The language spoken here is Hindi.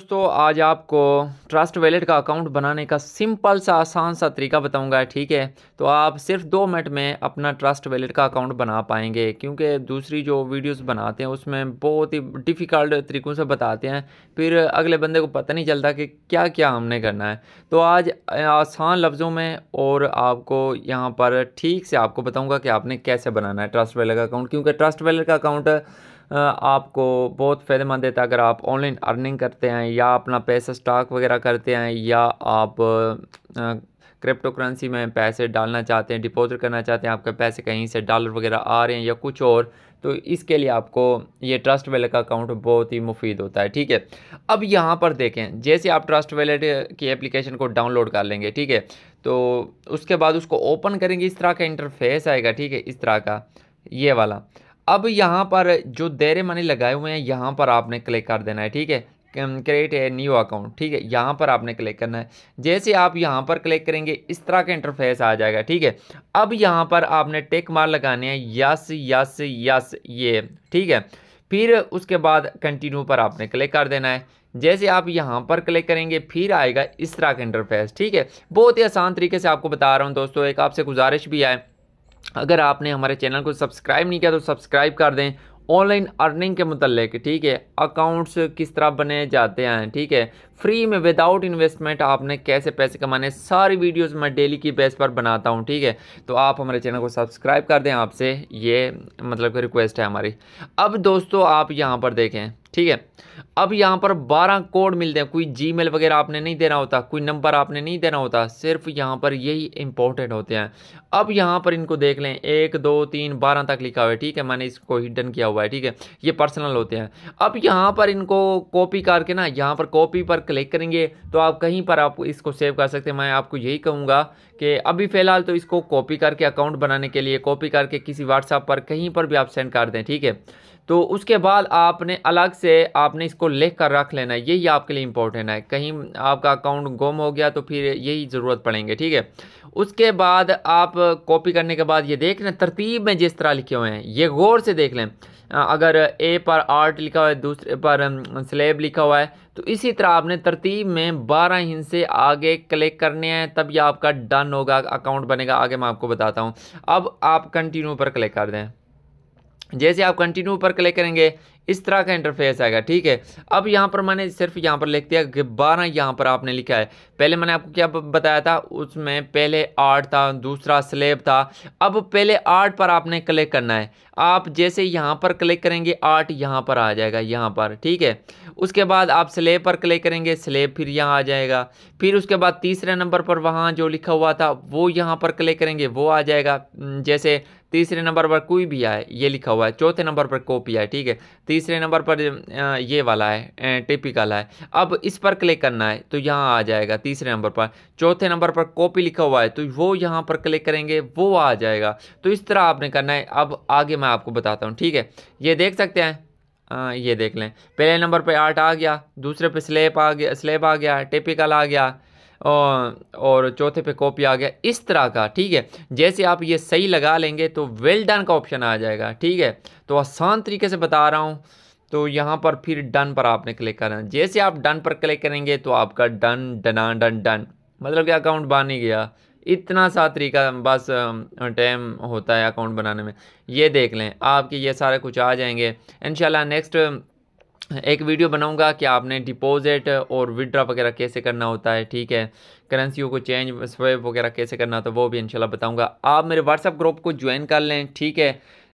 दोस्तों आज आपको ट्रस्ट वैलेट का अकाउंट बनाने का सिंपल सा आसान सा तरीका बताऊंगा ठीक है तो आप सिर्फ दो मिनट में अपना ट्रस्ट वैलेट का अकाउंट बना पाएंगे क्योंकि दूसरी जो वीडियोस बनाते हैं उसमें बहुत ही डिफ़िकल्ट तरीकों से बताते हैं फिर अगले बंदे को पता नहीं चलता कि क्या क्या हमने करना है तो आज आसान लफ्ज़ों में और आपको यहाँ पर ठीक से आपको बताऊँगा कि आपने कैसे बनाना है ट्रस्ट वैलेट का अकाउंट क्योंकि ट्रस्ट वैलेट का अकाउंट आपको बहुत फ़ायदेमंद देता है अगर आप ऑनलाइन अर्निंग करते हैं या अपना पैसा स्टॉक वगैरह करते हैं या आप क्रिप्टो करेंसी में पैसे डालना चाहते हैं डिपॉजिट करना चाहते हैं आपके पैसे कहीं से डॉलर वगैरह आ रहे हैं या कुछ और तो इसके लिए आपको ये ट्रस्ट वैलेट का अकाउंट बहुत ही मुफीद होता है ठीक है अब यहाँ पर देखें जैसे आप ट्रस्ट वैलेट की एप्लीकेशन को डाउनलोड कर लेंगे ठीक है तो उसके बाद उसको ओपन करेंगे इस तरह का इंटरफेस आएगा ठीक है इस तरह का ये वाला अब यहाँ पर जो देरे मनी लगाए हुए हैं यहाँ पर आपने क्लिक कर देना है ठीक है क्रिएट है न्यू अकाउंट ठीक है यहाँ पर आपने क्लिक करना है जैसे आप यहाँ पर क्लिक करेंगे इस तरह का इंटरफेस आ जाएगा ठीक है अब यहाँ पर आपने टेक मार लगाने हैं यस यस यस ये ठीक है फिर उसके बाद कंटिन्यू पर आपने क्लिक कर देना है जैसे आप यहाँ पर क्लिक करेंगे फिर आएगा इस तरह का इंटरफेस ठीक है बहुत ही आसान तरीके से आपको बता रहा हूँ दोस्तों एक आपसे गुजारिश भी आए अगर आपने हमारे चैनल को सब्सक्राइब नहीं किया तो सब्सक्राइब कर दें ऑनलाइन अर्निंग के मतलब ठीक है अकाउंट्स किस तरह बने जाते हैं ठीक है फ्री में विदाउट इन्वेस्टमेंट आपने कैसे पैसे कमाने सारी वीडियोस मैं डेली की बेस पर बनाता हूं ठीक है तो आप हमारे चैनल को सब्सक्राइब कर दें आपसे ये मतलब रिक्वेस्ट है हमारी अब दोस्तों आप यहाँ पर देखें ठीक है अब यहाँ पर 12 कोड मिलते हैं कोई जीमेल वगैरह आपने नहीं देना होता कोई नंबर आपने नहीं देना होता सिर्फ यहाँ पर यही इंपॉर्टेंट होते हैं अब यहाँ पर इनको देख लें एक दो तीन बारह तक लिखा हुआ है ठीक है मैंने इसको हिडन किया हुआ है ठीक है ये पर्सनल होते हैं अब यहाँ पर इनको कॉपी करके ना यहाँ पर कॉपी पर क्लिक करेंगे तो आप कहीं पर आप इसको सेव कर सकते हैं मैं आपको यही कहूँगा कि अभी फ़िलहाल तो इसको कॉपी करके अकाउंट बनाने के लिए कॉपी करके किसी व्हाट्सएप पर कहीं पर भी आप सेंड कर दें ठीक है तो उसके बाद आपने अलग से आपने इसको लिख कर रख लेना है यही आपके लिए इम्पोर्टेंट है कहीं आपका अकाउंट गुम हो गया तो फिर यही ज़रूरत पड़ेंगे ठीक है उसके बाद आप कॉपी करने के बाद ये देख लें तरतीब में जिस तरह लिखे हुए हैं ये गौर से देख लें अगर ए पर आर्ट लिखा हुआ है दूसरे पर स्लेब लिखा हुआ है तो इसी तरह आपने तरतीब में बारह हिंसे आगे क्लिक करने हैं तब ये आपका डन होगा अकाउंट बनेगा आगे मैं आपको बताता हूँ अब आप कंटिन्यू पर क्लिक कर दें जैसे आप कंटिन्यू पर क्लिक करेंगे इस तरह का इंटरफेस आएगा ठीक है अब यहाँ पर मैंने सिर्फ यहाँ पर लिख दिया कि बारह यहाँ पर आपने लिखा है पहले मैंने आपको क्या बताया था उसमें पहले आर्ट था दूसरा स्लेब था अब पहले आर्ट पर आपने क्लिक करना है आप जैसे यहाँ पर क्लिक करेंगे आर्ट यहाँ पर आ जाएगा यहाँ पर ठीक है उसके बाद आप स्लेब पर क्लिक करेंगे स्लेब फिर यहाँ आ जाएगा फिर उसके बाद तीसरे नंबर पर वहाँ जो लिखा हुआ था वो यहाँ पर क्लिक करेंगे वो आ जाएगा जैसे तीसरे नंबर पर कोई भी आए ये लिखा हुआ है चौथे नंबर पर कॉपी आए ठीक है तीसरे नंबर पर ये वाला है टिपिकल है अब इस पर क्लिक करना है तो यहाँ आ जाएगा तीसरे नंबर पर चौथे नंबर पर कॉपी लिखा हुआ है तो वो यहाँ पर क्लिक करेंगे वो आ जाएगा तो इस तरह आपने करना है अब आगे मैं आपको बताता हूँ ठीक है ये देख सकते हैं आ, ये देख लें पहले नंबर पर आर्ट आ गया दूसरे पर स्लेप आ गया स्लेप आ गया टिपिकल आ गया और चौथे पे कॉपी आ गया इस तरह का ठीक है जैसे आप ये सही लगा लेंगे तो वेल डन का ऑप्शन आ जाएगा ठीक है तो आसान तरीके से बता रहा हूँ तो यहाँ पर फिर डन पर आपने क्लिक करना जैसे आप डन पर क्लिक करेंगे तो आपका डन डना डन डन मतलब कि अकाउंट बन ही गया इतना सा तरीका बस टाइम होता है अकाउंट बनाने में ये देख लें आपके ये सारे कुछ आ जाएंगे इन नेक्स्ट एक वीडियो बनाऊंगा कि आपने डिपॉजिट और विड्रा वगैरह कैसे करना होता है ठीक है करेंसीयों को चेंज स्वेप वगैरह कैसे करना होता है वो भी इंशाल्लाह बताऊंगा आप मेरे व्हाट्सअप ग्रुप को ज्वाइन कर लें ठीक है